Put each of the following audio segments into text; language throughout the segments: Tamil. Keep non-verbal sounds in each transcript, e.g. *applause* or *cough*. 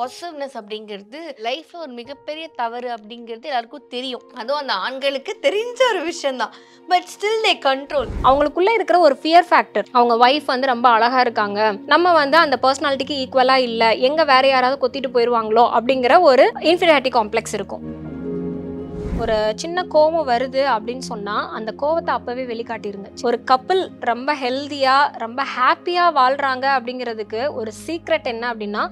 பொசிவ்னஸ் அப்படிங்கிறது லைஃப்பில் ஒரு மிகப்பெரிய தவறு அப்படிங்கிறது எல்லாருக்கும் தெரியும் அதுவும் அந்த ஆண்களுக்கு தெரிஞ்ச ஒரு தான் பட் ஸ்டில் தே கண்ட்ரோல் அவங்களுக்குள்ளே இருக்கிற ஒரு ஃபியர் ஃபேக்டர் அவங்க ஒய்ஃப் வந்து ரொம்ப அழகாக இருக்காங்க நம்ம வந்து அந்த பர்சனாலிட்டிக்கு ஈக்குவலாக இல்லை எங்கே வேறு யாராவது கொத்திட்டு போயிடுவாங்களோ அப்படிங்கிற ஒரு இன்ஃபீரியாரிட்டி காம்ப்ளெக்ஸ் இருக்கும் ஒரு சின்ன கோவம் வருது அப்படின்னு சொன்னால் அந்த கோவத்தை அப்போவே வெளிக்காட்டிருங்க ஒரு கப்பல் ரொம்ப ஹெல்த்தியாக ரொம்ப ஹாப்பியாக வாழ்கிறாங்க அப்படிங்கிறதுக்கு ஒரு சீக்ரெட் என்ன அப்படின்னா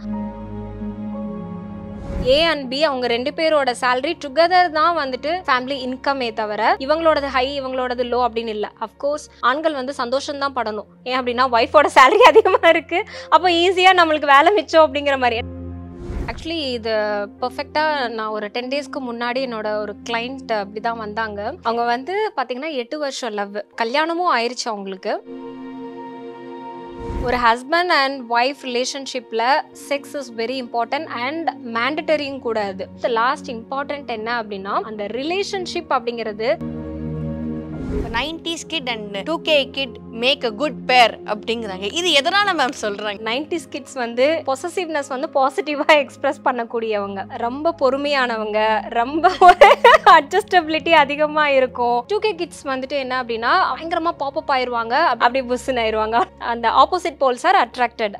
ஏ அண்ட் பி அவங்க ரெண்டு பேரோட சேலரி டுகெதர் தான் வந்துட்டு ஃபேமிலி இன்கமே தவிர இவங்களோடது ஹை இவங்களோடது லோ அப்படின்னு இல்லை அஃப்கோர்ஸ் ஆண்கள் வந்து சந்தோஷம் தான் படணும் ஏன் அப்படின்னா ஒய்ஃபோட சேலரி *laughs* அதிகமாக இருக்குது அப்போ ஈஸியாக நம்மளுக்கு வேலை மிச்சம் அப்படிங்கிற மாதிரி ஆக்சுவலி இது பர்ஃபெக்டாக நான் ஒரு டென் டேஸ்க்கு முன்னாடி என்னோட ஒரு கிளைண்ட் அப்படி தான் வந்தாங்க அவங்க வந்து பார்த்திங்கன்னா எட்டு வருஷம் லவ் கல்யாணமும் ஆயிடுச்சு அவங்களுக்கு ஒரு ஹஸ்பண்ட் அண்ட் ஒய்ஃப் ரிலேஷன்ஷிப்பில் sex is very important and மேண்டட்டரியும் கூட அது லாஸ்ட் இம்பார்ட்டன்ட் என்ன அப்படின்னா அந்த ரிலேஷன்ஷிப் அப்படிங்கிறது nineties kid and two K kid make a good pair அப்படிங்கிறாங்க இது எதனால மேம் சொல்றாங்க நைன்டிஸ் கிட்ஸ் வந்து பொசசிவ்னஸ் வந்து பாசிட்டிவா எக்ஸ்பிரஸ் பண்ணக்கூடியவங்க ரொம்ப பொறுமையானவங்க ரொம்ப அட்ஜஸ்டபிலிட்டி *laughs* அதிகமா இருக்கும் டூ கே கிட்ஸ் வந்துட்டு என்ன அப்படின்னா பயங்கரமா பாப்பப் ஆயிருவாங்க அப்படி புஷன் ஆயிருவாங்க அந்த opposite poles are attracted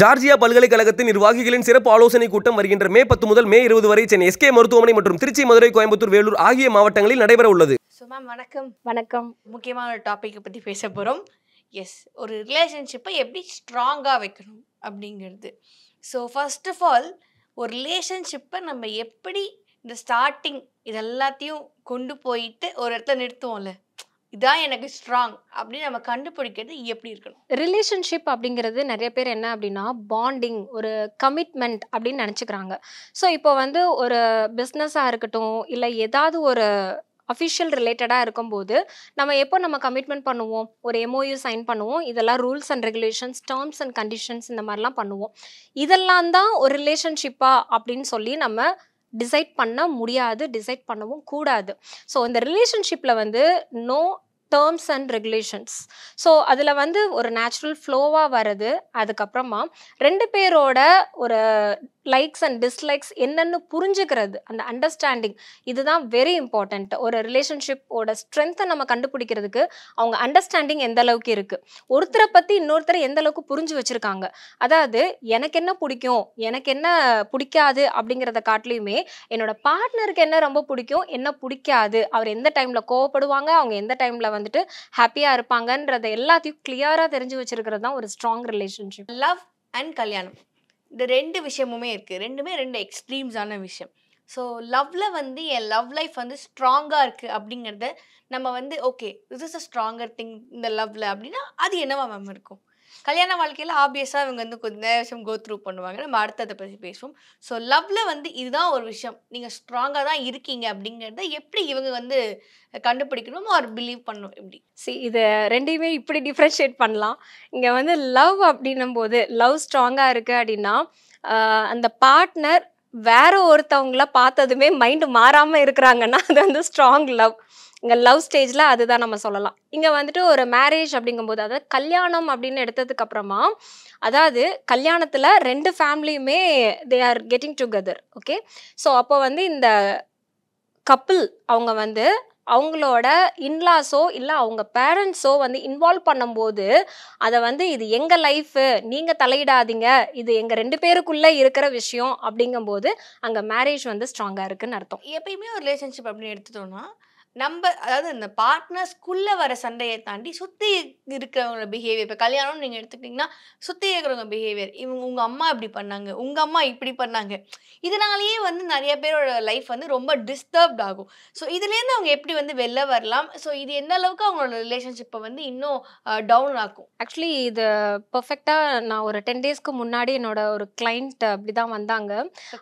Georgia பல்கலைக்கழகத்தின் நிர்வாகிகளின் சிறப்பு ஆலோசனை கூட்டம் வருகின்ற மே பத்து முதல் மே இருபது வரை சென்னை எஸ்கே மருத்துவமனை மற்றும் திருச்சி மதுரை கோயம்புத்தூர் வேலூர் ஆகிய மாவட்டங்களில் நடைபெற உள்ளது ஸோ மேம் வணக்கம் வணக்கம் முக்கியமான ஒரு டாப்பிக்கை பற்றி பேச போகிறோம் எஸ் ஒரு ரிலேஷன்ஷிப்பை எப்படி ஸ்ட்ராங்காக வைக்கணும் அப்படிங்கிறது ஸோ ஃபர்ஸ்ட் ஆஃப் ஆல் ஒரு ரிலேஷன்ஷிப்பை நம்ம எப்படி இந்த ஸ்டார்டிங் இது எல்லாத்தையும் கொண்டு போயிட்டு ஒரு இடத்துல நிறுத்துவோம்ல இதான் எனக்கு ஸ்ட்ராங் அப்படின்னு நம்ம கண்டுபிடிக்கிறது எப்படி இருக்கணும் ரிலேஷன்ஷிப் அப்படிங்கிறது நிறைய பேர் என்ன அப்படின்னா பாண்டிங் ஒரு கமிட்மெண்ட் அப்படின்னு நினச்சிக்கிறாங்க ஸோ இப்போ வந்து ஒரு பிஸ்னஸாக இருக்கட்டும் இல்லை ஏதாவது ஒரு அஃபிஷியல் ரிலேட்டடாக இருக்கும்போது நம்ம எப்போ நம்ம கமிட்மெண்ட் பண்ணுவோம் ஒரு எம்ஓயு சைன் பண்ணுவோம் இதெல்லாம் rules and regulations terms and conditions இந்த மாதிரிலாம் பண்ணுவோம் இதெல்லாம் தான் ஒரு ரிலேஷன்ஷிப்பா அப்படின்னு சொல்லி நம்ம டிசைட் பண்ண முடியாது டிசைட் பண்ணவும் கூடாது ஸோ இந்த ரிலேஷன்ஷிப்பில் வந்து no terms and regulations so அதில் வந்து ஒரு நேச்சுரல் ஃப்ளோவாக வருது அதுக்கப்புறமா ரெண்டு பேரோட ஒரு லைக்ஸ் அண்ட் டிஸ்லைக்ஸ் என்னென்னு புரிஞ்சுக்கிறது அந்த அண்டர்ஸ்டாண்டிங் இதுதான் வெரி இம்பார்ட்டண்ட் ஒரு ரிலேஷன்ஷிப்போட ஸ்ட்ரென்த்தை நம்ம கண்டுபிடிக்கிறதுக்கு அவங்க அண்டர்ஸ்டாண்டிங் எந்த அளவுக்கு இருக்குது ஒருத்தரை பற்றி இன்னொருத்தரை எந்த அளவுக்கு புரிஞ்சு வச்சுருக்காங்க அதாவது எனக்கு என்ன பிடிக்கும் எனக்கு என்ன பிடிக்காது அப்படிங்கிறத காட்டிலையுமே என்னோட பார்ட்னருக்கு என்ன ரொம்ப பிடிக்கும் என்ன பிடிக்காது அவர் எந்த டைமில் கோவப்படுவாங்க அவங்க எந்த டைமில் வந்துட்டு ஹாப்பியாக இருப்பாங்கன்றதை எல்லாத்தையும் கிளியராக தெரிஞ்சு வச்சுருக்கிறது தான் ஒரு ஸ்ட்ராங் ரிலேஷன்ஷிப் லவ் அண்ட் கல்யாணம் இந்த ரெண்டு விஷயமுமே இருக்குது ரெண்டுமே ரெண்டு எக்ஸ்ட்ரீம்ஸான விஷயம் ஸோ லவ்வில் வந்து என் லவ் லைஃப் வந்து ஸ்ட்ராங்காக இருக்குது அப்படிங்கிறத நம்ம வந்து okay this is a stronger thing இந்த லவ்வில் அப்படின்னா அது என்னவா மேம் இருக்கும் கல்யாண வாழ்க்கையில் ஆப்வியஸாக இவங்க வந்து கொஞ்சம் நேரம் கோ த்ரூ பண்ணுவாங்க நம்ம அடுத்ததை பற்றி பேசுவோம் ஸோ லவ்வில் வந்து இதுதான் ஒரு விஷயம் நீங்கள் ஸ்ட்ராங்காக தான் இருக்கீங்க அப்படிங்கிறத எப்படி இவங்க வந்து கண்டுபிடிக்கணும் அவர் பிலீவ் பண்ணணும் எப்படி சரி இதை ரெண்டையுமே இப்படி டிஃப்ரென்ஷியேட் பண்ணலாம் இங்கே வந்து லவ் அப்படின்னும் போது லவ் ஸ்ட்ராங்காக இருக்குது அப்படின்னா அந்த பார்ட்னர் வேற ஒருத்தவங்கள பார்த்ததுமே மைண்டு மாறாமல் இருக்கிறாங்கன்னா அது வந்து ஸ்ட்ராங் லவ் இங்கே லவ் ஸ்டேஜில் அதுதான் நம்ம சொல்லலாம் இங்கே வந்துட்டு ஒரு மேரேஜ் அப்படிங்கும்போது அதாவது கல்யாணம் அப்படின்னு எடுத்ததுக்கு அப்புறமா அதாவது கல்யாணத்தில் ரெண்டு ஃபேமிலியுமே they are getting together okay so அப்போ வந்து இந்த கப்புள் அவங்க வந்து அவங்களோட இன்லாஸோ இல்லை அவங்க பேரண்ட்ஸோ வந்து இன்வால்வ் பண்ணும்போது அதை வந்து இது எங்கள் லைஃபு நீங்கள் தலையிடாதீங்க இது எங்கள் ரெண்டு பேருக்குள்ளே இருக்கிற விஷயம் அப்படிங்கும்போது அங்கே மேரேஜ் வந்து ஸ்ட்ராங்காக இருக்குன்னு அர்த்தம் எப்பயுமே ஒரு ரிலேஷன்ஷிப் அப்படின்னு எடுத்துட்டோம்னா நம்ம அதாவது இந்த பார்ட்னர்ஸ்க்குள்ளே வர சண்டையை தாண்டி சுற்றி இருக்கிறவங்களோட பிஹேவியர் இப்போ கல்யாணம்னு நீங்கள் எடுத்துக்கிட்டிங்கன்னா சுற்றி இருக்கிறவங்க பிஹேவியர் இவங்க உங்கள் அம்மா இப்படி பண்ணாங்க உங்கள் அம்மா இப்படி பண்ணாங்க இதனாலேயே வந்து நிறைய பேரோட லைஃப் வந்து ரொம்ப டிஸ்டர்ப்ட் ஆகும் ஸோ இதுலேருந்து அவங்க எப்படி வந்து வெளில வரலாம் ஸோ இது எந்த அளவுக்கு அவங்களோட ரிலேஷன்ஷிப்பை வந்து இன்னும் டவுன் ஆகும் ஆக்சுவலி இது பர்ஃபெக்டாக நான் ஒரு டென் டேஸ்க்கு முன்னாடி என்னோட ஒரு கிளைண்ட் அப்படி தான் வந்தாங்க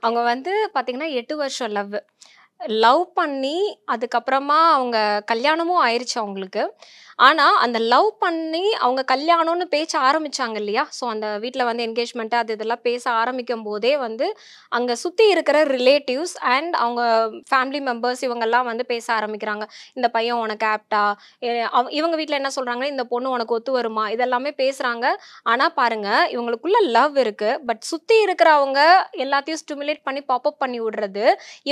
அவங்க வந்து பார்த்தீங்கன்னா எட்டு வருஷம் லவ் லவ் பண்ணி அதுக்கப்புறமா அவங்க கல்யாணமும் ஆயிடுச்சு அவங்களுக்கு ஆனால் அந்த லவ் பண்ணி அவங்க கல்யாணம்னு பேச்ச ஆரம்பித்தாங்க இல்லையா ஸோ அந்த வீட்டில் வந்து என்கேஜ்மெண்ட்டு அது இதெல்லாம் பேச ஆரம்பிக்கும் போதே வந்து அங்கே சுற்றி இருக்கிற ரிலேட்டிவ்ஸ் அண்ட் அவங்க ஃபேமிலி மெம்பர்ஸ் இவங்கெல்லாம் வந்து பேச ஆரம்பிக்கிறாங்க இந்த பையன் உனக்கு ஆப்டா இவங்க வீட்டில் என்ன சொல்கிறாங்க இந்த பொண்ணு உனக்கு ஒத்து வருமா இதெல்லாமே பேசுகிறாங்க ஆனால் பாருங்கள் இவங்களுக்குள்ள லவ் இருக்குது பட் சுற்றி இருக்கிறவங்க எல்லாத்தையும் ஸ்டிமுலேட் பண்ணி பாப்அப் பண்ணி விடுறது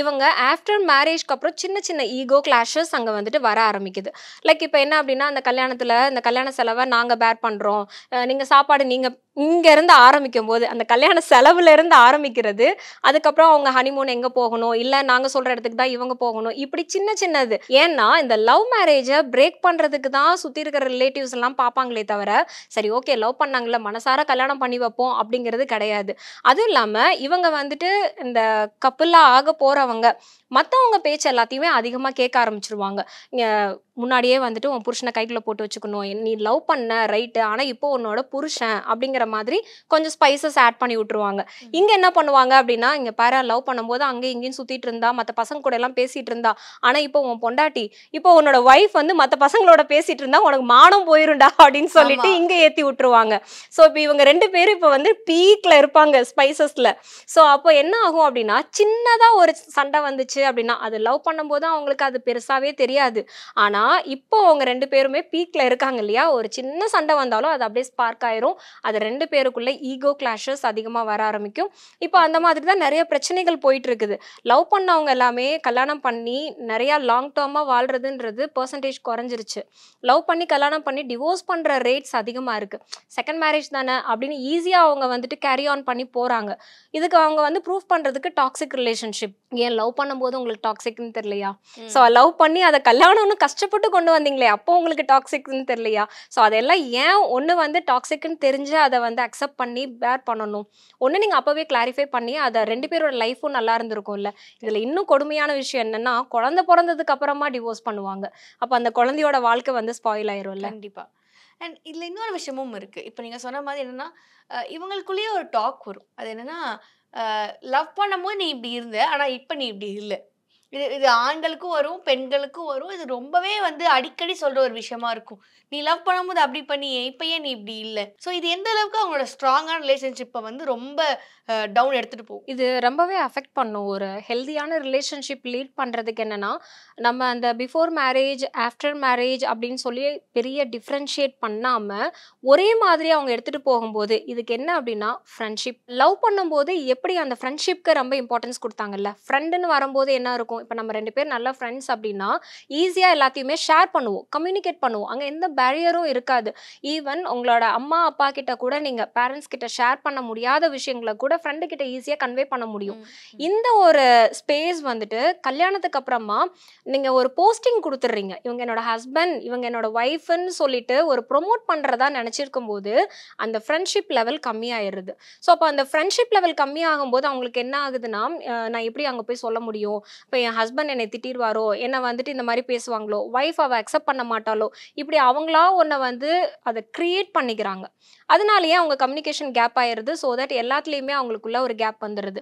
இவங்க ஆஃப்டர் மேரேஜ்க்கு அப்புறம் சின்ன சின்ன ஈகோ கிளாஷஸ் அங்கே வந்துட்டு வர ஆரம்பிக்குது லைக் இப்போ என்ன அப்படின்னா அந்த கல்யாணத்தில் இந்த கல்யாண செலவை நாங்கள் பேர் பண்ணுறோம் நீங்கள் சாப்பாடு நீங்கள் இங்கேருந்து ஆரம்பிக்கும் போது அந்த கல்யாண செலவுலேருந்து ஆரம்பிக்கிறது அதுக்கப்புறம் அவங்க ஹனிமூன் எங்கே போகணும் இல்லை நாங்கள் சொல்கிற இடத்துக்கு தான் இவங்க போகணும் இப்படி சின்ன சின்னது ஏன்னா இந்த லவ் மேரேஜை பிரேக் பண்ணுறதுக்கு தான் சுற்றி இருக்கிற ரிலேட்டிவ்ஸ் எல்லாம் பார்ப்பாங்களே தவிர சரி ஓகே லவ் பண்ணாங்கள மனசார கல்யாணம் பண்ணி வைப்போம் அப்படிங்கிறது கிடையாது அதுவும் இல்லாமல் இவங்க வந்துட்டு இந்த கப்பிளாக ஆக போகிறவங்க மற்றவங்க பேச்சு எல்லாத்தையுமே அதிகமாக கேட்க ஆரம்பிச்சிருவாங்க முன்னாடியே வந்துட்டு உன் புருஷனை கைக்குள்ளே போட்டு வச்சுக்கணும் நீ லவ் பண்ண ரைட்டு ஆனால் இப்போ உன்னோட புருஷன் அப்படிங்கிற அப்படிங்கிற மாதிரி கொஞ்சம் ஸ்பைசஸ் ஆட் பண்ணி விட்டுருவாங்க இங்க என்ன பண்ணுவாங்க அப்படின்னா இங்க பேர லவ் பண்ணும்போது அங்க இங்கேயும் சுத்திட்டு இருந்தா மற்ற பசங்க கூட எல்லாம் பேசிட்டு இருந்தா ஆனா இப்போ உன் பொண்டாட்டி இப்போ உன்னோட ஒய்ஃப் வந்து மற்ற பசங்களோட பேசிட்டு இருந்தா உனக்கு மானம் போயிருண்டா அப்படின்னு சொல்லிட்டு இங்கே ஏற்றி விட்டுருவாங்க ஸோ இப்போ இவங்க ரெண்டு பேரும் இப்போ வந்து பீக்ல இருப்பாங்க ஸ்பைசஸ்ல ஸோ அப்போ என்ன ஆகும் அப்படின்னா சின்னதாக ஒரு சண்டை வந்துச்சு அப்படின்னா அது லவ் பண்ணும்போது அவங்களுக்கு அது பெருசாகவே தெரியாது ஆனால் இப்போ அவங்க ரெண்டு பேருமே பீக்கில் இருக்காங்க இல்லையா ஒரு சின்ன சண்டை வந்தாலும் அது அப்படியே ஸ்பார்க் ஆயிரும் அது ரெண்டு பேருக்குள்ள ஈகோ கிளாஷஸ் அதிகமாக வர ஆரம்பிக்கும் இப்போ அந்த மாதிரி தான் நிறைய பிரச்சனைகள் போயிட்டு இருக்குது லவ் பண்ணவங்க எல்லாமே கல்யாணம் பண்ணி நிறையா லாங் டேர்மாக வாழ்றதுன்றது பர்சன்டேஜ் குறைஞ்சிருச்சு லவ் பண்ணி கல்யாணம் பண்ணி டிவோர்ஸ் பண்ணுற ரேட்ஸ் அதிகமாக இருக்குது செகண்ட் மேரேஜ் தானே அப்படின்னு ஈஸியாக அவங்க வந்துட்டு கேரி ஆன் பண்ணி போகிறாங்க இதுக்கு அவங்க வந்து ப்ரூவ் பண்ணுறதுக்கு டாக்ஸிக் ரிலேஷன்ஷிப் ஏன் லவ் பண்ணும்போது உங்களுக்கு டாக்ஸிக்னு தெரியலையா ஸோ லவ் பண்ணி அதை கல்யாணம்னு கஷ்டப்பட்டு கொண்டு வந்தீங்களே அப்போ உங்களுக்கு டாக்ஸிக்னு தெரியலையா ஸோ அதெல்லாம் ஏன் ஒன்று வந்து டாக்ஸிக்னு தெரிஞ்சு அதை வந்து அக்செப்ட் பண்ணி பேர் பண்ணணும் ஒன்று நீங்கள் அப்போவே கிளாரிஃபை பண்ணி அதை ரெண்டு பேரோட லைஃப்பும் நல்லா இருந்திருக்கும்ல இதில் இன்னும் கொடுமையான விஷயம் என்னென்னா குழந்தை பிறந்ததுக்கு அப்புறமா டிவோர்ஸ் பண்ணுவாங்க அப்போ அந்த குழந்தையோட வாழ்க்கை வந்து ஸ்பாயில் இல்லை கண்டிப்பாக அண்ட் இதில் இன்னொரு விஷயமும் இருக்குது இப்போ நீங்கள் சொன்ன மாதிரி என்னென்னா இவங்களுக்குள்ளேயே ஒரு டாக் வரும் அது என்னென்னா லவ் பண்ணும்போது நீ இப்படி இருந்த ஆனால் இப்போ நீ இப்படி இல்லை இது இது ஆண்களுக்கும் வரும் பெண்களுக்கும் வரும் இது ரொம்பவே வந்து அடிக்கடி சொல்ற ஒரு விஷயமா இருக்கும் நீ லவ் பண்ணும்போது அப்படி பண்ணியே இப்ப ஏன் நீ இப்படி இல்லை ஸோ இது எந்த அளவுக்கு அவங்களோட ஸ்ட்ராங்கான ரிலேஷன்ஷிப்பை வந்து ரொம்ப டவுன் எடுத்துட்டு போகும் இது ரொம்பவே அஃபெக்ட் பண்ணும் ஒரு ஹெல்தியான ரிலேஷன்ஷிப் லீட் பண்ணுறதுக்கு என்னன்னா நம்ம அந்த பிஃபோர் மேரேஜ் ஆஃப்டர் மேரேஜ் அப்படின்னு சொல்லி பெரிய டிஃப்ரென்ஷியேட் பண்ணாமல் ஒரே மாதிரி அவங்க எடுத்துகிட்டு போகும்போது இதுக்கு என்ன அப்படின்னா ஃப்ரெண்ட்ஷிப் லவ் பண்ணும்போது எப்படி அந்த ஃப்ரெண்ட்ஷிப்க்கு ரொம்ப இம்பார்ட்டன்ஸ் கொடுத்தாங்கல்ல ஃப்ரெண்டுன்னு வரும்போது என்ன இருக்கும் இப்போ நம்ம ரெண்டு பேர் நல்ல ஃப்ரெண்ட்ஸ் அப்படின்னா ஈஸியாக எல்லாத்தையுமே ஷேர் பண்ணுவோம் கம்யூனிகேட் பண்ணுவோம் அங்கே எந்த பேரியரும் இருக்காது ஈவன் உங்களோட அம்மா அப்பா கிட்ட கூட நீங்கள் பேரண்ட்ஸ் கிட்ட ஷேர் பண்ண முடியாத விஷயங்களை கூட ஃப்ரெண்டு கிட்ட ஈஸியாக கன்வே பண்ண முடியும் இந்த ஒரு ஸ்பேஸ் வந்துட்டு கல்யாணத்துக்கு அப்புறமா நீங்கள் ஒரு போஸ்டிங் கொடுத்துட்றீங்க இவங்க என்னோட ஹஸ்பண்ட் இவங்க என்னோட ஒய்ஃப்னு சொல்லிட்டு ஒரு ப்ரொமோட் பண்ணுறதா நினச்சிருக்கும் போது அந்த ஃப்ரெண்ட்ஷிப் லெவல் கம்மியாயிருது ஸோ அப்போ அந்த ஃப்ரெண்ட்ஷிப் லெவல் கம்மியாகும் போது அவங்களுக்கு என்ன ஆகுதுன்னா நான் எப்படி அங்கே போய் சொல்ல முடியும் இப்போ என் என் ஹஸ்பண்ட் என்னை திட்டிடுவாரோ என்னை வந்துட்டு இந்த மாதிரி பேசுவாங்களோ ஒய்ஃப் அவள் அக்செப்ட் பண்ண மாட்டாளோ இப்படி அவங்களா ஒன்றை வந்து அதை க்ரியேட் பண்ணிக்கிறாங்க அதனாலேயே அவங்க கம்யூனிகேஷன் கேப் ஆயிடுது ஸோ தட் எல்லாத்துலேயுமே அவங்களுக்குள்ள ஒரு கேப் வந்துடுது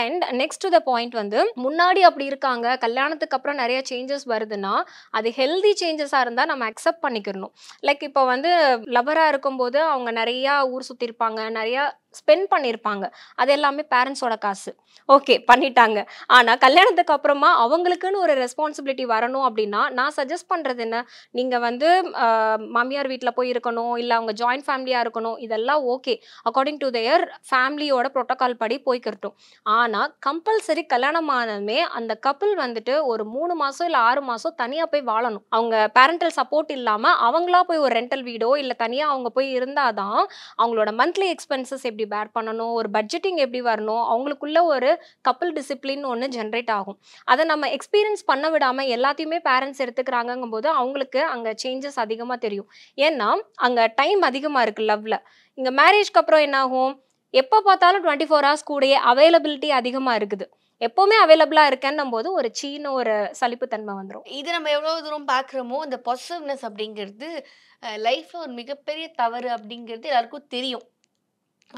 and next to the point வந்து முன்னாடி அப்படி இருக்காங்க கல்யாணத்துக்கு அப்புறம் நிறைய சேஞ்சஸ் வருதுன்னா அது ஹெல்தி சேஞ்சஸாக இருந்தால் நம்ம அக்செப்ட் பண்ணிக்கிறணும் லைக் இப்போ வந்து லவராக இருக்கும்போது அவங்க நிறையா ஊர் சுற்றிருப்பாங்க நிறையா ஸ்பெண்ட் பண்ணியிருப்பாங்க அது எல்லாமே பேரண்ட்ஸோட காசு ஓகே பண்ணிட்டாங்க ஆனால் கல்யாணத்துக்கு அப்புறமா அவங்களுக்குன்னு ஒரு ரெஸ்பான்சிபிலிட்டி வரணும் அப்படின்னா நான் சஜஸ்ட் பண்ணுறது என்ன நீங்கள் வந்து மாமியார் வீட்டில் போய் இருக்கணும் இல்லை அவங்க ஜாயின்ட் ஃபேமிலியாக இருக்கணும் இதெல்லாம் ஓகே அக்கார்டிங் டு தேயர் ஃபேமிலியோட ப்ரோட்டோக்கால் படி போய்க்கிறட்டும் ஆனால் கம்பல்சரி கல்யாணம் அந்த கப்பிள் வந்துட்டு ஒரு மூணு மாதம் இல்லை ஆறு மாதம் தனியாக போய் வாழணும் அவங்க பேரண்டல் சப்போர்ட் இல்லாமல் அவங்களா போய் ஒரு ரெண்டல் வீடோ இல்லை தனியாக அவங்க போய் இருந்தால் தான் அவங்களோட மந்த்லி எக்ஸ்பென்சஸ் எப்படி பேர் பண்ணணும் ஒரு பட்ஜெட்டிங் எப்படி வரணும் அவங்களுக்குள்ள ஒரு கப்பல் டிசிப்ளின் ஒன்று ஜென்ரேட் ஆகும் அதை நம்ம எக்ஸ்பீரியன்ஸ் பண்ண விடாமல் எல்லாத்தையுமே பேரண்ட்ஸ் எடுத்துக்கிறாங்கங்கும் போது அவங்களுக்கு அங்கே சேஞ்சஸ் அதிகமாக தெரியும் ஏன்னா அங்கே டைம் அதிகமாக இருக்குது லவ்வில் இங்கே மேரேஜ்க்கு அப்புறம் என்னாகும் எப்போ பார்த்தாலும் டுவெண்ட்டி ஃபோர் ஹவர்ஸ் கூடயே அவைலபிலிட்டி அதிகமாக இருக்குது எப்போவுமே அவைலபிளாக இருக்கேன்னும் போது ஒரு சீன ஒரு சலிப்புத்தன்மை வந்துடும் இது நம்ம எவ்வளோ தூரம் பார்க்குறோமோ இந்த பாசிட்டிவ்னஸ் அப்படிங்கிறது லைஃப்பில் ஒரு மிகப்பெரிய தவறு அப்படிங்கிறது எல்லாருக்கும் தெரியும்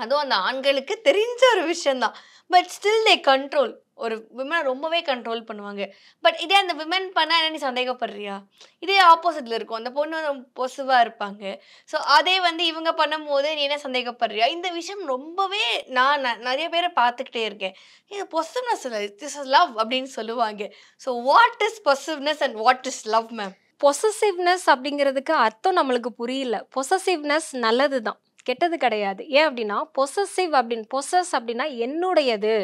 அதுவும் அந்த ஆண்களுக்கு தெரிஞ்ச ஒரு விஷயந்தான் பட் ஸ்டில் தே கண்ட்ரோல் ஒரு விமனை ரொம்பவே கண்ட்ரோல் பண்ணுவாங்க பட் இதே அந்த விமன் பண்ணால் என்ன நீ சந்தேகப்படுறியா இதே ஆப்போசிட்டில் இருக்கும் அந்த பொண்ணு வந்து பொசுவாக இருப்பாங்க ஸோ அதே வந்து இவங்க பண்ணும்போது நீ என்ன சந்தேகப்படுறியா இந்த விஷயம் ரொம்பவே நான் நிறைய பேரை பார்த்துக்கிட்டே இருக்கேன் இது பொசிவ்னஸ் திஸ் இஸ் லவ் அப்படின்னு சொல்லுவாங்க so what is possessiveness and what is love ma'am possessiveness அப்படிங்கிறதுக்கு அர்த்தம் நம்மளுக்கு புரியல பொசசிவ்னஸ் நல்லது தான் கெட்டது கிடையாது ஏன் அப்படின்னா பொசசிவ் அப்படின்னு பொசஸ் அப்படின்னா என்னுடையது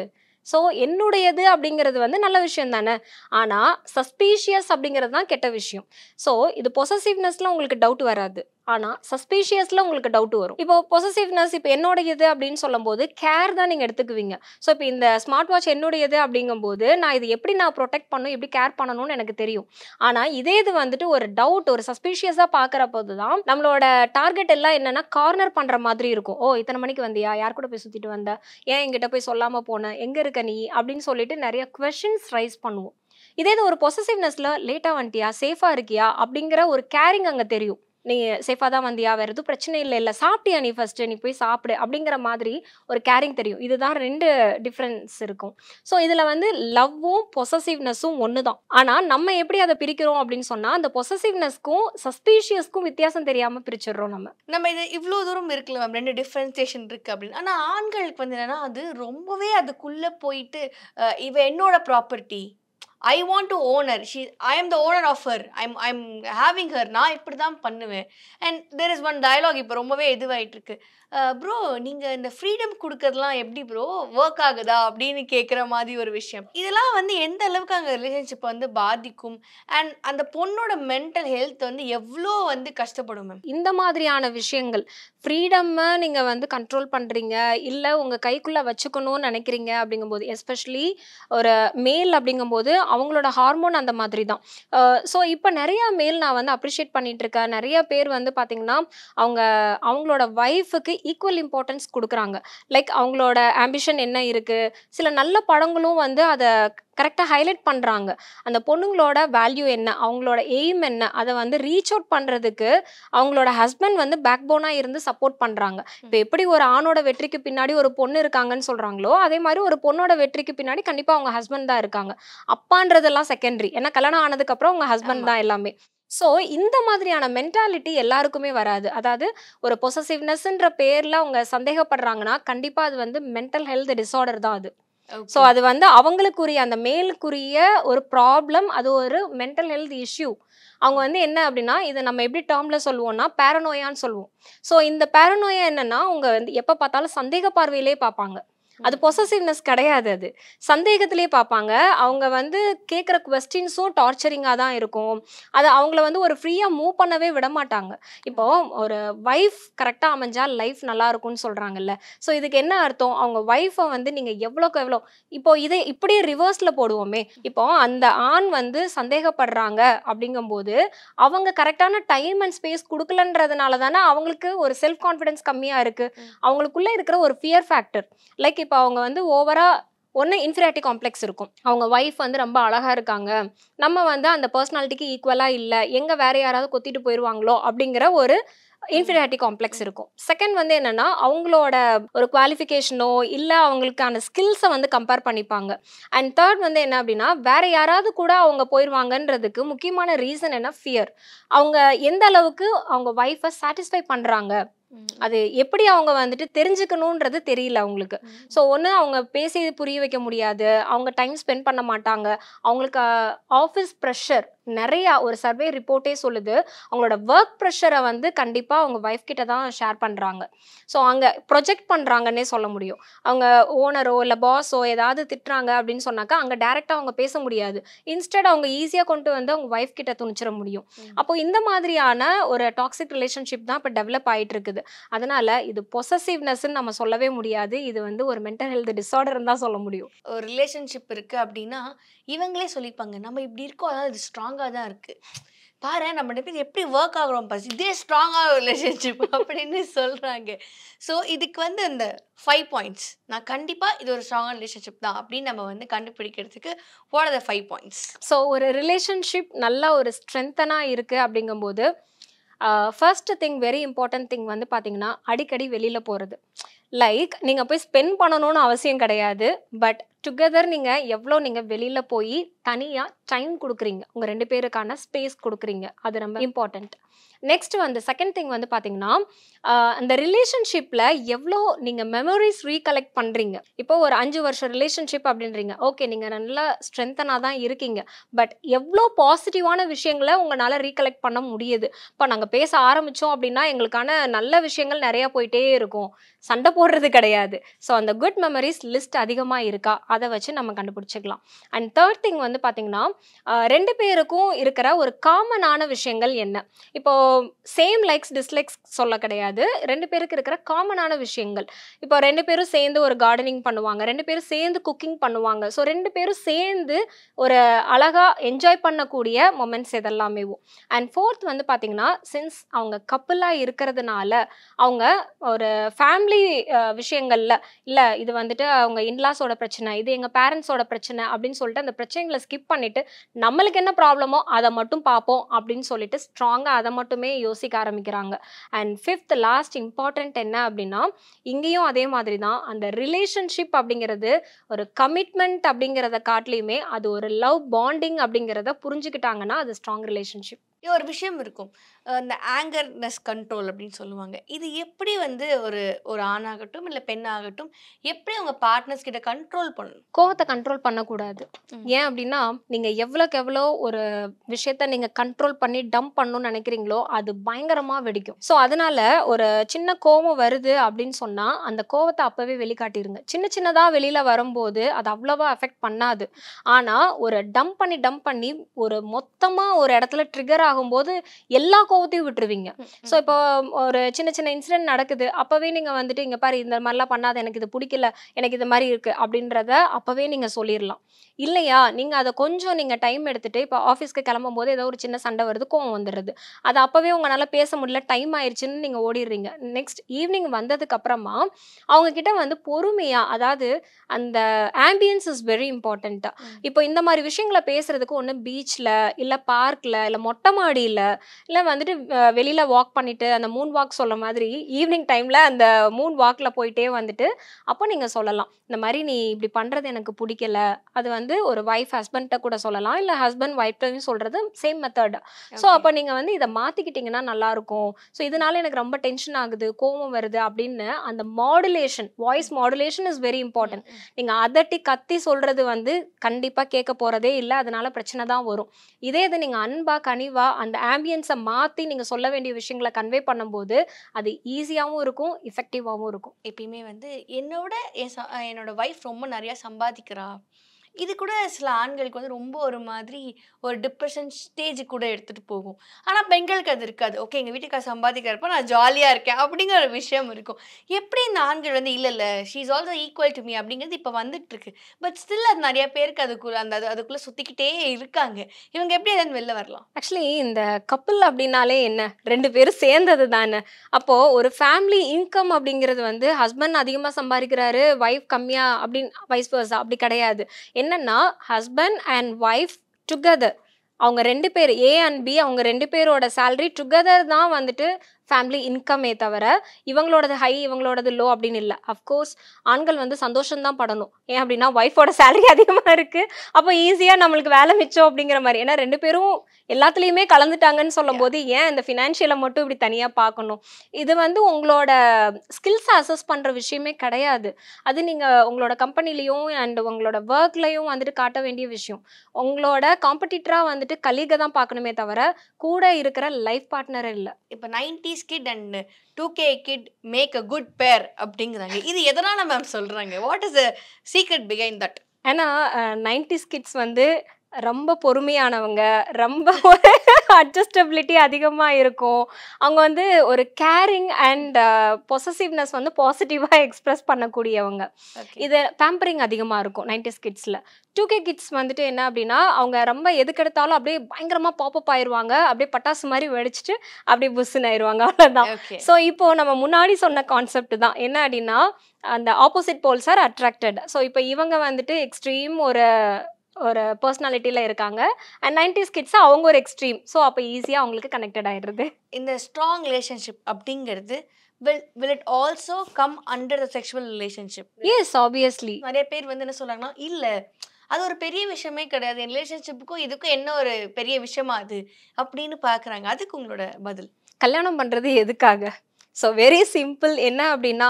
ஸோ என்னுடையது அப்படிங்கிறது வந்து நல்ல விஷயம் தானே ஆனால் சஸ்பீஷியஸ் அப்படிங்கிறது தான் கெட்ட விஷயம் ஸோ இது பொசசிவ்னஸ்லாம் உங்களுக்கு டவுட் வராது ஆனால் சஸ்பீஷியஸில் உங்களுக்கு டவுட் வரும் இப்போ பொசசிவ்னஸ் இப்போ என்னோடையது அப்படின்னு சொல்லும் போது கேர் தான் நீங்கள் எடுத்துக்குவீங்க ஸோ இப்போ இந்த ஸ்மார்ட் வாட்ச் என்னுடையது அப்படிங்கும்போது நான் இது எப்படி நான் ப்ரொடெக்ட் பண்ணும் எப்படி கேர் பண்ணணும்னு எனக்கு தெரியும் ஆனால் இதே இது வந்துட்டு ஒரு டவுட் ஒரு சஸ்பீஷியஸாக பார்க்குற போது தான் நம்மளோட டார்கெட் எல்லாம் என்னென்னா கார்னர் பண்ணுற மாதிரி இருக்கும் ஓ இத்தனை மணிக்கு வந்தியா யார் கூட போய் சுற்றிட்டு வந்த ஏன் எங்கிட்ட போய் சொல்லாமல் போனேன் எங்கே இருக்க நீ அப்படின்னு சொல்லிட்டு நிறைய கொஷின்ஸ் ரைஸ் பண்ணுவோம் இதே இது ஒரு பொசசிவ்னஸில் லேட்டாக வந்துட்டியா சேஃபாக இருக்கியா அப்படிங்கிற ஒரு கேரிங் அங்கே தெரியும் நீ சேஃபாக தான் வந்தியா வேறு எதுவும் பிரச்சனை இல்லை இல்லை சாப்பிட்டியா நீ ஃபஸ்ட்டு நீ போய் சாப்பிடு அப்படிங்கிற மாதிரி ஒரு கேரிங் தெரியும் இதுதான் ரெண்டு டிஃப்ரென்ஸ் இருக்கும் ஸோ இதில் வந்து லவ்வும் பொசசிவ்னஸும் ஒன்று தான் ஆனால் நம்ம எப்படி அதை பிரிக்கிறோம் அப்படின்னு சொன்னால் அந்த பொசசிவ்னஸ்க்கும் சஸ்பீஷியஸ்க்கும் வித்தியாசம் தெரியாமல் பிரிச்சிடுறோம் நம்ம நம்ம இது இவ்வளோ தூரம் இருக்குல்ல மேம் ரெண்டு டிஃப்ரென்சேஷன் இருக்குது அப்படின்னு ஆனால் ஆண்களுக்கு வந்து என்னென்னா அது ரொம்பவே அதுக்குள்ளே போயிட்டு இவ என்னோட property I want to owner she I am the owner of her I'm I'm having her நான் இப்படி தான் பண்ணுவேன் and there is one dialogue இப்போ ரொம்பவே இதுவாகிட்டு இருக்கு ப்ரோ நீங்கள் இந்த ஃப்ரீடம் கொடுக்கறதுலாம் எப்படி ப்ரோ ஒர்க் ஆகுதா அப்படின்னு கேட்குற மாதிரி ஒரு விஷயம் இதெல்லாம் வந்து எந்த அளவுக்கு அங்கே ரிலேஷன்ஷிப் வந்து பாதிக்கும் அண்ட் அந்த பொண்ணோட மென்டல் ஹெல்த் வந்து எவ்வளோ வந்து கஷ்டப்படும் மேம் இந்த மாதிரியான விஷயங்கள் ஃப்ரீடம்மை நீங்கள் வந்து கண்ட்ரோல் பண்ணுறீங்க இல்லை உங்கள் கைக்குள்ளே வச்சுக்கணும்னு நினைக்கிறீங்க அப்படிங்கும்போது எஸ்பெஷலி ஒரு மேல் அப்படிங்கும்போது அவங்களோட ஹார்மோன் அந்த மாதிரி தான் ஸோ இப்போ நிறையா மேல் நான் வந்து அப்ரிஷியேட் பண்ணிட்டு இருக்கேன் நிறைய பேர் வந்து பார்த்தீங்கன்னா அவங்க அவங்களோட ஒய்ஃபுக்கு ஈக்குவல் இம்பார்ட்டன்ஸ் கொடுக்குறாங்க லைக் அவங்களோட ஆம்பிஷன் என்ன இருக்குது சில நல்ல படங்களும் வந்து அதை கரெக்டாக ஹைலைட் பண்ணுறாங்க அந்த பொண்ணுங்களோட வேல்யூ என்ன அவங்களோட எய்ம் என்ன அதை வந்து ரீச் அவுட் பண்ணுறதுக்கு அவங்களோட ஹஸ்பண்ட் வந்து பேக் போனாக இருந்து சப்போர்ட் பண்ணுறாங்க இப்போ எப்படி ஒரு ஆணோட வெற்றிக்கு பின்னாடி ஒரு பொண்ணு இருக்காங்கன்னு சொல்கிறாங்களோ அதே மாதிரி ஒரு பொண்ணோட வெற்றிக்கு பின்னாடி கண்டிப்பாக அவங்க ஹஸ்பண்ட் தான் இருக்காங்க அப்பான்றதெல்லாம் செகண்டரி ஏன்னா கல்யாணம் ஆனதுக்கப்புறம் அவங்க ஹஸ்பண்ட் தான் எல்லாமே ஸோ இந்த மாதிரியான மென்டாலிட்டி எல்லாருக்குமே வராது அதாவது ஒரு பொசசிவ்னஸ்ன்ற பேரில் அவங்க சந்தேகப்படுறாங்கன்னா கண்டிப்பாக அது வந்து மென்டல் ஹெல்த் டிஸார்டர் தான் அது ஸோ அது வந்து அவங்களுக்குரிய அந்த மேலுக்குரிய ஒரு ப்ராப்ளம் அது ஒரு மென்டல் ஹெல்த் இஷ்யூ அவங்க வந்து என்ன அப்படின்னா இதை நம்ம எப்படி டேர்மில் சொல்லுவோம்னா பேரனோயான்னு சொல்லுவோம் ஸோ இந்த பேரனோயா என்னன்னா அவங்க வந்து எப்போ பார்த்தாலும் சந்தேக பார்வையிலே பார்ப்பாங்க அது பொசசிவ்னஸ் கிடையாது அது சந்தேகத்திலே பார்ப்பாங்க அவங்க வந்து கேட்குற கொஸ்டின்ஸும் டார்ச்சரிங்காக தான் இருக்கும் அது அவங்கள வந்து ஒரு ஃப்ரீயாக மூவ் பண்ணவே விட மாட்டாங்க இப்போ ஒரு ஒய்ஃப் கரெக்டாக அமைஞ்சால் லைஃப் நல்லா இருக்கும்னு சொல்கிறாங்கல்ல ஸோ இதுக்கு என்ன அர்த்தம் அவங்க ஒய்ஃபை வந்து நீங்கள் எவ்வளோக்கு எவ்வளோ இப்போ இதை இப்படியே ரிவர்ஸில் போடுவோமே இப்போ அந்த ஆண் வந்து சந்தேகப்படுறாங்க அப்படிங்கும்போது அவங்க கரெக்டான டைம் அண்ட் ஸ்பேஸ் கொடுக்கலன்றதுனால தானே அவங்களுக்கு ஒரு செல்ஃப் கான்ஃபிடன்ஸ் கம்மியாக இருக்குது அவங்களுக்குள்ளே இருக்கிற ஒரு ஃபியர் ஃபேக்டர் லைக் இப்போ அவங்க வந்து ஓவராக ஒன்று இன்ஃபீரியாரிட்டி காம்ப்ளெக்ஸ் இருக்கும் அவங்க ஒய்ஃப் வந்து ரொம்ப அழகாக இருக்காங்க நம்ம வந்து அந்த பர்சனாலிட்டிக்கு ஈக்குவலாக இல்லை எங்கே வேறு யாராவது கொத்திட்டு போயிடுவாங்களோ அப்படிங்கிற ஒரு இன்ஃபீரியாரிட்டி காம்ப்ளெக்ஸ் இருக்கும் செகண்ட் வந்து என்னென்னா அவங்களோட ஒரு குவாலிஃபிகேஷனோ இல்லை அவங்களுக்கான ஸ்கில்ஸை வந்து கம்பேர் பண்ணிப்பாங்க அண்ட் தேர்ட் வந்து என்ன அப்படின்னா வேறு யாராவது கூட அவங்க போயிடுவாங்கன்றதுக்கு முக்கியமான ரீசன் என்ன ஃபியர் அவங்க எந்த அளவுக்கு அவங்க ஒய்ஃபை சாட்டிஸ்ஃபை பண்ணுறாங்க அது எப்படி அவங்க வந்துட்டு தெரிஞ்சுக்கணுன்றது தெரியல அவங்களுக்கு ஸோ ஒன்று அவங்க பேசி புரிய வைக்க முடியாது அவங்க டைம் ஸ்பெண்ட் பண்ண மாட்டாங்க அவங்களுக்கு ஆஃபீஸ் ப்ரெஷர் நிறையா ஒரு சர்வே ரிப்போர்ட்டே சொல்லுது அவங்களோட ஒர்க் ப்ரெஷரை வந்து கண்டிப்பாக அவங்க ஒய்ஃப் கிட்ட தான் ஷேர் பண்ணுறாங்க ஸோ அங்கே ப்ரொஜெக்ட் பண்ணுறாங்கன்னே சொல்ல முடியும் அவங்க ஓனரோ இல்லை பாஸோ ஏதாவது திட்டுறாங்க அப்படின்னு சொன்னாக்கா அங்கே டேரெக்டாக அவங்க பேச முடியாது இன்ஸ்டெட் அவங்க ஈஸியாக கொண்டு வந்து அவங்க ஒய்ஃப் கிட்ட துணிச்சிட முடியும் அப்போ இந்த மாதிரியான ஒரு டாக்ஸிக் ரிலேஷன்ஷிப் தான் இப்போ டெவலப் ஆகிட்டு இருக்குது அதனால இது பொசசிவ்னஸ்ன்னு நம்ம சொல்லவே முடியாது இது வந்து ஒரு மென்டல் ஹெல்த் டிஸார்டர்னு தான் சொல்ல முடியும் ஒரு ரிலேஷன்ஷிப் இருக்குது அப்படின்னா இவங்களே சொல்லிப்பாங்க நம்ம இப்படி இருக்கோம் அதாவது ஸ்ட்ராங் ஸ்ட்ராங்காக தான் இருக்குது பாரு நம்ம டெபிட் எப்படி ஒர்க் ஆகுறோம் பஸ் இதே ஸ்ட்ராங்காக ரிலேஷன்ஷிப் அப்படின்னு சொல்கிறாங்க ஸோ இதுக்கு வந்து இந்த ஃபைவ் பாயிண்ட்ஸ் நான் கண்டிப்பாக இது ஒரு ஸ்ட்ராங்கான ரிலேஷன்ஷிப் தான் அப்படின்னு நம்ம வந்து கண்டுபிடிக்கிறதுக்கு what the five points so ஒரு ரிலேஷன்ஷிப் நல்ல ஒரு ஸ்ட்ரென்த்தனாக இருக்குது அப்படிங்கும்போது first thing very important thing வந்து பார்த்தீங்கன்னா அடிக்கடி வெளியில் போகிறது லைக் நீங்கள் போய் ஸ்பெண்ட் பண்ணணும்னு அவசியம் கிடையாது பட் டுகெதர் நீங்கள் எவ்வளோ நீங்கள் வெளியில் போய் தனியாக டைம் கொடுக்குறீங்க உங்கள் ரெண்டு பேருக்கான ஸ்பேஸ் கொடுக்குறீங்க அது ரொம்ப இம்பார்ட்டண்ட் நெக்ஸ்ட் வந்து செகண்ட் திங் வந்து பார்த்தீங்கன்னா அந்த ரிலேஷன்ஷிப்பில் எவ்வளோ நீங்கள் மெமரிஸ் ரீகலெக்ட் பண்ணுறீங்க இப்போ ஒரு அஞ்சு வருஷம் ரிலேஷன்ஷிப் அப்படின்றீங்க ஓகே நீங்கள் நல்லா ஸ்ட்ரென்த்தனாக தான் இருக்கீங்க பட் எவ்வளோ பாசிட்டிவான விஷயங்களை உங்களால் ரீகலெக்ட் பண்ண முடியுது இப்போ நாங்கள் பேச ஆரம்பித்தோம் அப்படின்னா எங்களுக்கான நல்ல விஷயங்கள் நிறையா போயிட்டே இருக்கும் சண்டை போடுறது கிடையாது ஸோ அந்த குட் மெமரிஸ் லிஸ்ட் அதிகமாக இருக்கா அதை வச்சு நம்ம கண்டுபிடிச்சிக்கலாம் அண்ட் தேர்ட் திங் வந்து பார்த்தீங்கன்னா ரெண்டு பேருக்கும் இருக்கிற ஒரு காமனான விஷயங்கள் என்ன இப்போ சேம் லைக்ஸ் டிஸ்லைக்ஸ் சொல்ல கிடையாது ரெண்டு பேருக்கு இருக்கிற காமனான விஷயங்கள் இப்போ ரெண்டு பேரும் சேர்ந்து ஒரு கார்டனிங் பண்ணுவாங்க ரெண்டு பேரும் சேர்ந்து குக்கிங் பண்ணுவாங்க ஸோ ரெண்டு பேரும் சேர்ந்து ஒரு அழகாக என்ஜாய் பண்ணக்கூடிய மொமெண்ட்ஸ் இதெல்லாமே அண்ட் ஃபோர்த் வந்து பார்த்தீங்கன்னா சின்ஸ் அவங்க கப்புலாக இருக்கிறதுனால அவங்க ஒரு ஃபேமிலி விஷயங்கள்ல இல்லை இது வந்துட்டு அவங்க இன்லாஸோட பிரச்சனை இது எங்கள் பேரண்ட்ஸோட பிரச்சனை அப்படின்னு சொல்லிட்டு அந்த பிரச்சனைகளை ஸ்கிப் பண்ணிவிட்டு நம்மளுக்கு என்ன ப்ராப்ளமோ அதை மட்டும் பார்ப்போம் அப்படின்னு சொல்லிட்டு ஸ்ட்ராங்காக அதை மட்டுமே யோசிக்க ஆரம்பிக்கிறாங்க அண்ட் ஃபிஃப்த் லாஸ்ட் இம்பார்ட்டண்ட் என்ன அப்படின்னா இங்கேயும் அதே மாதிரி தான் அந்த ரிலேஷன்ஷிப் அப்படிங்கிறது ஒரு கமிட்மெண்ட் அப்படிங்கிறத காட்டிலையுமே அது ஒரு லவ் பாண்டிங் அப்படிங்கிறத புரிஞ்சுக்கிட்டாங்கன்னா அது ஸ்ட்ராங் ரிலேஷன்ஷிப் ஒரு விஷயம் இருக்கும் இந்த ஆங்கர்னஸ் கண்ட்ரோல் அப்படின்னு சொல்லுவாங்க இது எப்படி வந்து ஒரு ஒரு ஆணாகட்டும் இல்லை பெண்ணாகட்டும் எப்படி அவங்க பார்ட்னர்ஸ் கிட்ட கண்ட்ரோல் பண்ணணும் கோபத்தை கண்ட்ரோல் பண்ணக்கூடாது ஏன் அப்படின்னா நீங்கள் எவ்வளோக்கு எவ்வளோ ஒரு விஷயத்த நீங்கள் கண்ட்ரோல் பண்ணி டம்ப் பண்ணணும்னு நினைக்கிறீங்களோ அது பயங்கரமாக வெடிக்கும் ஸோ அதனால ஒரு சின்ன கோபம் வருது அப்படின்னு சொன்னால் அந்த கோபத்தை அப்போவே வெளிக்காட்டிருங்க சின்ன சின்னதாக வெளியில் வரும்போது அது அவ்வளோவா அஃபெக்ட் பண்ணாது ஆனால் ஒரு டம்ப் பண்ணி டம்ப் பண்ணி ஒரு மொத்தமாக ஒரு இடத்துல ட்ரிகர் ஆகும்போது எல்லா கோவத்தையும் விட்டுருவீங்க ஸோ இப்போ ஒரு சின்ன சின்ன இன்சிடென்ட் நடக்குது அப்போவே நீங்க வந்துட்டு இங்க பாரு இந்த மாதிரிலாம் பண்ணாத எனக்கு இது பிடிக்கல எனக்கு இது மாதிரி இருக்கு அப்படின்றத அப்பவே நீங்க சொல்லிடலாம் இல்லையா நீங்க அதை கொஞ்சம் நீங்க டைம் எடுத்துட்டு இப்போ ஆஃபீஸ்க்கு கிளம்பும் போது ஏதோ ஒரு சின்ன சண்டை வருது கோவம் வந்துடுது அது அப்பவே உங்களால் பேச முடியல டைம் ஆயிடுச்சுன்னு நீங்க ஓடிடுறீங்க நெக்ஸ்ட் ஈவினிங் வந்ததுக்கு அப்புறமா அவங்க கிட்ட வந்து பொறுமையா அதாவது அந்த ஆம்பியன்ஸ் இஸ் வெரி இம்பார்ட்டண்ட்டாக இப்போ இந்த மாதிரி விஷயங்களை பேசுறதுக்கு ஒன்று பீச்ல இல்லை பார்க்ல இல்லை மொட்டை மாடியில் இல்லை வந்து வந்துட்டு வெளியில் வாக் பண்ணிவிட்டு அந்த மூன் வாக் சொல்ல மாதிரி ஈவினிங் டைமில் அந்த மூன் வாக்கில் போயிட்டே வந்துட்டு அப்போ நீங்கள் சொல்லலாம் இந்த மாதிரி நீ இப்படி பண்ணுறது எனக்கு பிடிக்கல அது வந்து ஒரு ஒய்ஃப் ஹஸ்பண்ட்டை கூட சொல்லலாம் இல்லை ஹஸ்பண்ட் ஒய்ஃப்டையும் சொல்கிறது சேம் மெத்தட் ஸோ அப்போ நீங்கள் வந்து இதை மாற்றிக்கிட்டிங்கன்னா நல்லாயிருக்கும் ஸோ இதனால எனக்கு ரொம்ப டென்ஷன் ஆகுது கோபம் வருது அப்படின்னு அந்த modulation voice modulation is very important நீங்கள் அதட்டி கத்தி சொல்கிறது வந்து கண்டிப்பாக கேட்க போகிறதே இல்லை அதனால் பிரச்சனை தான் வரும் இதே இது நீங்கள் அன்பாக கனிவாக அந்த ஆம்பியன்ஸை மாற்றி மாற்றி நீங்கள் சொல்ல வேண்டிய விஷயங்களை கன்வே பண்ணும்போது அது ஈஸியாகவும் இருக்கும் இஃபெக்டிவாகவும் இருக்கும் எப்பயுமே வந்து என்னோட என்னோட ஒய்ஃப் ரொம்ப நிறையா சம்பாதிக்கிறா இது கூட சில ஆண்களுக்கு வந்து ரொம்ப ஒரு மாதிரி ஒரு டிப்ரெஷன் ஸ்டேஜ் கூட எடுத்துகிட்டு போகும் ஆனால் பெண்களுக்கு அது இருக்காது ஓகே எங்கள் வீட்டுக்கார சம்பாதிக்கிறப்ப நான் ஜாலியாக இருக்கேன் அப்படிங்கிற ஒரு விஷயம் இருக்கும் எப்படி இந்த ஆண்கள் வந்து இல்லை இல்லை she is also equal to me அப்படிங்கிறது இப்போ வந்துட்டுருக்கு பட் ஸ்டில் அது நிறைய பேருக்கு அதுக்குள்ளே அந்த அது அதுக்குள்ளே சுற்றிக்கிட்டே இருக்காங்க இவங்க எப்படி எதாவது வெளில வரலாம் ஆக்சுவலி இந்த கப்பல் அப்படின்னாலே என்ன ரெண்டு பேரும் சேர்ந்தது தானே அப்போது ஒரு ஃபேமிலி இன்கம் அப்படிங்கிறது வந்து ஹஸ்பண்ட் அதிகமாக சம்பாதிக்கிறாரு ஒய்ஃப் கம்மியாக அப்படின்னு வைஸ் வர்ஸா அப்படி கிடையாது என்னன்னா ஹஸ்பண்ட் அண்ட் ஒய்ஃப் டுகெதர் அவங்க ரெண்டு பேர் ஏ அண்ட் பி அவங்க ரெண்டு பேரோட சேல்ரி டுகெதர் தான் வந்துட்டு ஃபேமிலி இன்கம்மே தவிர இவங்களோடது ஹை இவங்களோடது லோ அப்படின்னு இல்லை அஃப்கோர்ஸ் ஆண்கள் வந்து சந்தோஷம்தான் படணும் ஏன் அப்படின்னா ஒய்ஃபோட சேலரி *laughs* அதிகமாக இருக்குது அப்போ ஈஸியாக நம்மளுக்கு வேலை மிச்சம் அப்படிங்கிற மாதிரி ஏன்னா ரெண்டு பேரும் எல்லாத்துலேயுமே கலந்துட்டாங்கன்னு சொல்லும் போது ஏன் இந்த ஃபினான்ஷியலை மட்டும் இப்படி தனியாக பார்க்கணும் இது வந்து உங்களோட ஸ்கில்ஸை அசஸ் பண்ணுற விஷயமே கிடையாது அது நீங்கள் உங்களோட கம்பெனிலையும் அண்ட் உங்களோட ஒர்க்லையும் வந்துட்டு காட்ட வேண்டிய விஷயம் உங்களோட காம்படிட்டராக வந்துட்டு கலீகை தான் பார்க்கணுமே தவிர கூட இருக்கிற லைஃப் பார்ட்னர் இல்லை இப்போ ninety nineties kid and two K kid make a good pair அப்படிங்கிறாங்க இது எதனால் மேம் சொல்கிறாங்க what is the secret behind that ஏன்னா நைன்டிஸ் கிட்ஸ் வந்து ரொம்ப பொறுமையானவங்க ரொம்ப அட்ஜஸ்டபிலிட்டி அதிகமாக இருக்கும் அவங்க வந்து ஒரு கேரிங் அண்ட் பொசசிவ்னஸ் வந்து பாசிட்டிவாக எக்ஸ்ப்ரெஸ் பண்ணக்கூடியவங்க இது பேம்பரிங் அதிகமாக இருக்கும் நைன்டிஸ் கிட்ஸில் டூ கே கிட்ஸ் வந்துட்டு என்ன அப்படின்னா அவங்க ரொம்ப எதுக்கெடுத்தாலும் அப்படியே பயங்கரமாக பாப்பப் ஆயிடுவாங்க அப்படியே பட்டாசு மாதிரி வெடிச்சிட்டு அப்படியே புஸ்ஸுன்னு ஆயிடுவாங்க அவ்வளோதான் ஸோ இப்போது நம்ம முன்னாடி சொன்ன கான்செப்ட் தான் என்ன அப்படின்னா அந்த opposite poles are attracted so இப்போ இவங்க வந்துட்டு எக்ஸ்ட்ரீம் ஒரு ஒரு பர்சனாலிட்டியில் இருக்காங்க அண்ட் நைன்டிஸ் கிட்ஸ் அவங்க ஒரு எக்ஸ்ட்ரீம் ஸோ அப்போ ஈஸியாக அவங்களுக்கு கனெக்டட் ஆகிடுது இந்த ஸ்ட்ராங் ரிலேஷன்ஷிப் அப்படிங்கிறது will will it also come under the sexual relationship yes obviously நிறைய பேர் வந்து என்ன சொல்கிறாங்கன்னா இல்லை அது ஒரு பெரிய விஷயமே கிடையாது என் ரிலேஷன்ஷிப்புக்கும் இதுக்கும் என்ன ஒரு பெரிய விஷயமா அது அப்படின்னு பார்க்குறாங்க அதுக்கு உங்களோட பதில் கல்யாணம் பண்ணுறது எதுக்காக ஸோ வெரி சிம்பிள் என்ன அப்படின்னா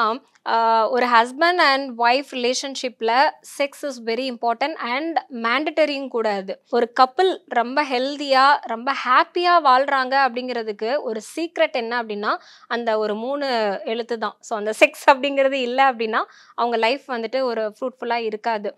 ஒரு ஹஸ்பண்ட் அண்ட் ஒய்ஃப் ரிலேஷன்ஷிப்பில் sex is very important and மேண்டட்டரியும் கூட அது ஒரு கப்புள் ரொம்ப ஹெல்த்தியாக ரொம்ப ஹாப்பியாக வாழ்கிறாங்க அப்படிங்கிறதுக்கு ஒரு சீக்ரெட் என்ன அப்படின்னா அந்த ஒரு மூணு எழுத்து தான் ஸோ அந்த செக்ஸ் அப்படிங்கிறது இல்லை அப்படின்னா அவங்க லைஃப் வந்துட்டு ஒரு ஃப்ரூட்ஃபுல்லாக இருக்காது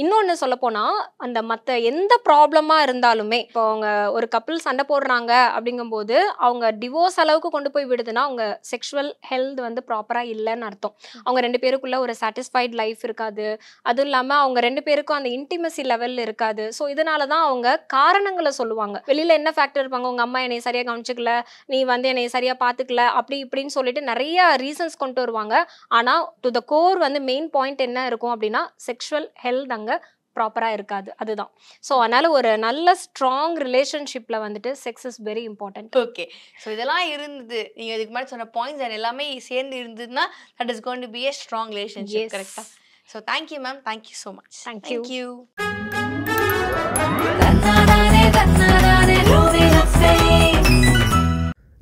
இன்னொன்று சொல்லப்போனால் அந்த மற்ற எந்த ப்ராப்ளமாக இருந்தாலுமே இப்போ அவங்க ஒரு கப்பிள் சண்டை போடுறாங்க அப்படிங்கும்போது அவங்க டிவோர்ஸ் அளவுக்கு கொண்டு போய் விடுதுன்னா அவங்க செக்ஷுவல் ஹெல்த் வந்து ப்ராப்பராக இல்லைன்னு அர்த்தம் அவங்க ரெண்டு பேருக்குள்ள ஒரு சாட்டிஸ்ஃபைட் லைஃப் இருக்காது அதுவும் இல்லாமல் அவங்க ரெண்டு பேருக்கும் அந்த இன்டிமசி லெவலில் இருக்காது ஸோ இதனால தான் அவங்க காரணங்களை சொல்லுவாங்க வெளியில் என்ன ஃபேக்டர் இருப்பாங்க உங்கள் அம்மா என்னை சரியாக கவனிச்சிக்கல நீ வந்து என்னை சரியாக பார்த்துக்கல அப்படி இப்படின்னு சொல்லிட்டு நிறைய ரீசன்ஸ் கொண்டு வருவாங்க ஆனால் டு த கோர் வந்து மெயின் பாயிண்ட் என்ன இருக்கும் அப்படின்னா செக்ஷுவல் ஹெல்த் அங்கே ப்ராப்பராக இருக்காது அதுதான் ஸோ அதனால் ஒரு நல்ல ஸ்ட்ராங் ரிலேஷன்ஷிப்பில் வந்துட்டு sex is very important okay so இதெல்லாம் இருந்தது நீங்கள் இதுக்கு மாதிரி சொன்ன பாயிண்ட்ஸ் அண்ட் எல்லாமே சேர்ந்து இருந்ததுன்னா that is going to be a strong relationship கரெக்டாக so thank you ma'am thank you so much thank you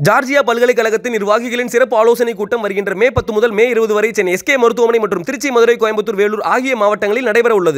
Georgia பல்கலைக்கழகத்தின் நிர்வாகிகளின் சிறப்பு ஆலோசனை கூட்டம் வருகின்ற மே பத்து முதல் மே இருபது வரை சென்னை எஸ்கே மருத்துவமனை மற்றும் திருச்சி மதுரை கோயம்புத்தூர் வேலூர் ஆகிய மாவட்டங்களில் நடைபெற உள்ளது